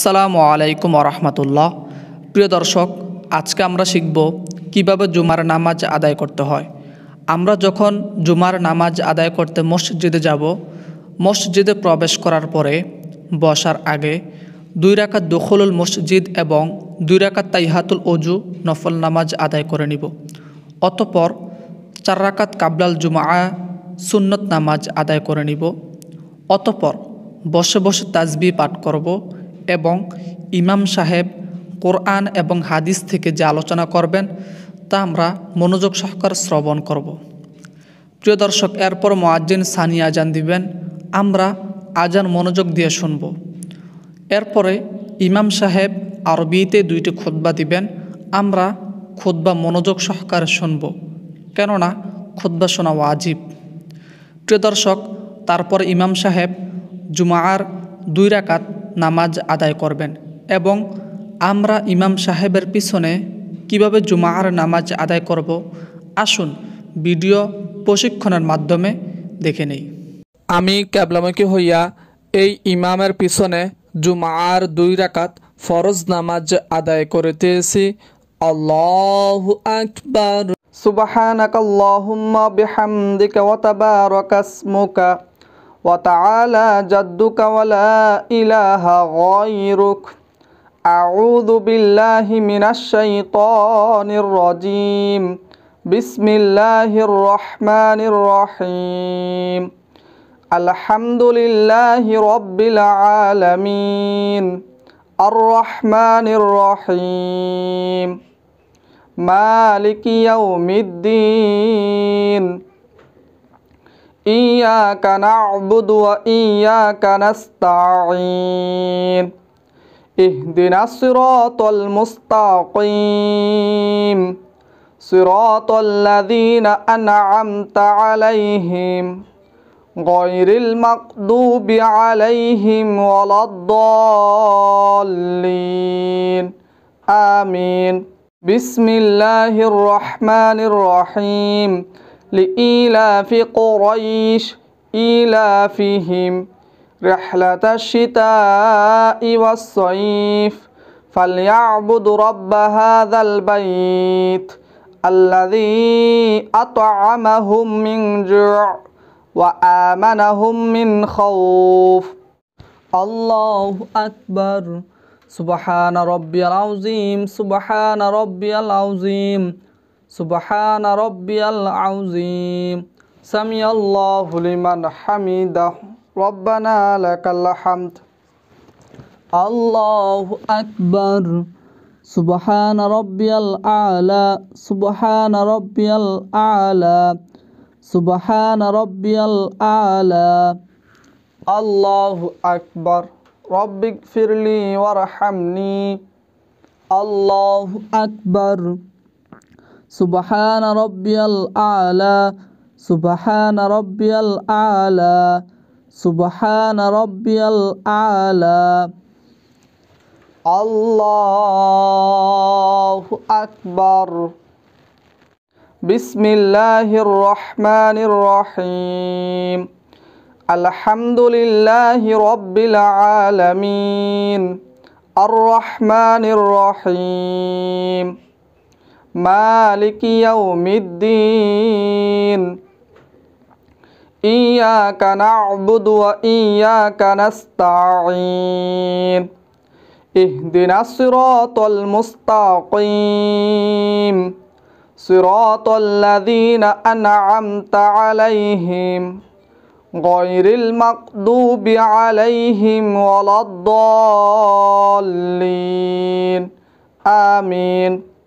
আসসালামু আলাইকুম আরহামতুল্লাহ প্রিয় দর্শক আজকে আমরা শিখব কিভাবে জুমার নামাজ আদায় করতে হয় আমরা যখন জুমার নামাজ আদায় করতে মসজিদে যাব মসজিদে প্রবেশ করার পরে বসার আগে দুই রাকাত দখলুল মসজিদ এবং দুই রাকাত তাইহাতুল অজু নফল নামাজ আদায় করে নিব অতপর চার রাকাত কাবলাল জুমা সুন্নত নামাজ আদায় করে নিব অতপর বসে বসে তাজবি পাঠ করব এবং ইমাম সাহেব কোরআন এবং হাদিস থেকে যে আলোচনা করবেন তা আমরা মনোযোগ সহকার শ্রবণ করব প্রিয় দর্শক এরপর মোয়াজ্জিন সানি আজান দিবেন আমরা আজান মনোযোগ দিয়ে শুনব এরপরে ইমাম সাহেব আরবিতে দুইটি খুদ্া দিবেন আমরা খুদ্া মনোযোগ সহকারে শুনব কেননা খুদ্া শোনা ওয়াজিব প্রিয় দর্শক তারপর ইমাম সাহেব জুমার দুই রাকাত নামাজ আদায় করবেন এবং আমরা ইমাম সাহেবের পিছনে কিভাবে জুমার নামাজ আদায় করব আসুন ভিডিও প্রশিক্ষণের মাধ্যমে দেখে নেই আমি ক্যাবলামুখী হইয়া এই ইমামের পিছনে জুমার দুই রাকাত ফরজ নামাজ আদায় করিতেছি আল্লাহ আকবর সুবাহ বিহামদিকা وتعالى جدك ولا إله غيرك أعوذ بالله من الشيطان الرجيم بسم الله الرحمن الرحيم الحمد لله رب العالمين الرحمن الرحيم مالك يوم الدين إياك نعبد وإياك نستعين اهدنا الصراط المستقيم صراط الذين أنعمت عليهم غير المقدوب عليهم ولا الضالين آمين بسم الله الرحمن الرحيم لإيلاف قريش إيلافهم رحلة الشتاء والصيف فليعبد رب هذا البيت الذي أطعمهم من جوع وآمنهم من خوف الله أكبر سبحان ربي العظيم سبحان ربي العظيم سبحان ربي العظيم سمي الله لمن حمده ربنا لك الحمد الله أكبر سبحان ربي الأعلى سبحان ربي الأعلى سبحان ربي الأعلى الله أكبر رب اغفر لي وارحمني الله أكبر سبحان ربي الأعلى سبحان ربي الأعلى سبحان ربي الأعلى الله أكبر بسم الله الرحمن الرحيم الحمد لله رب العالمين الرحمن الرحيم مالك يوم الدين إياك نعبد وإياك نستعين اهدنا الصراط المستقيم صراط الذين أنعمت عليهم غير المقدوب عليهم ولا الضالين آمين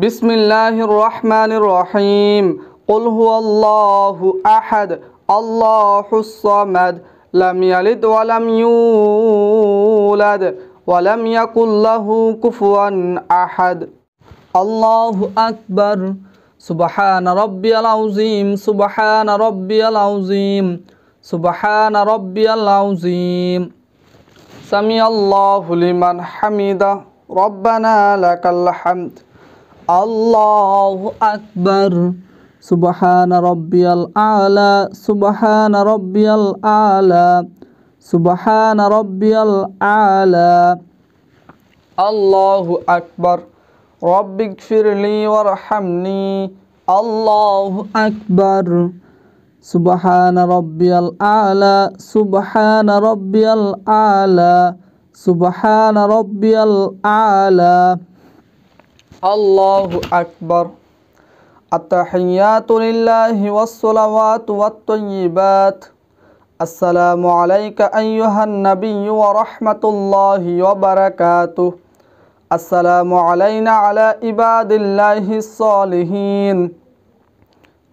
بسم الله الرحمن الرحيم قل هو الله أحد الله الصمد لم يلد ولم يولد ولم يكن له كفوا أحد الله أكبر سبحان ربي العظيم سبحان ربي العظيم سبحان ربي العظيم سمي الله لمن حمده ربنا لك الحمد الله أكبر سبحان ربي الأعلى سبحان ربي الأعلى سبحان ربي الأعلى الله أكبر رب اغفر لي وارحمني الله أكبر سبحان ربي الأعلى سبحان ربي الأعلى سبحان ربي الأعلى الله أكبر التحيات لله والصلوات والطيبات السلام عليك أيها النبي ورحمة الله وبركاته السلام علينا على عباد الله الصالحين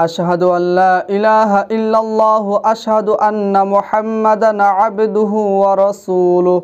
أشهد أن لا إله إلا الله أشهد أن محمدا عبده ورسوله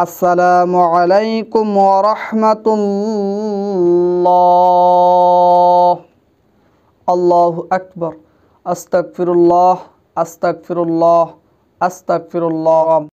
السلام عليكم ورحمة الله الله أكبر أستغفر الله أستغفر الله أستغفر الله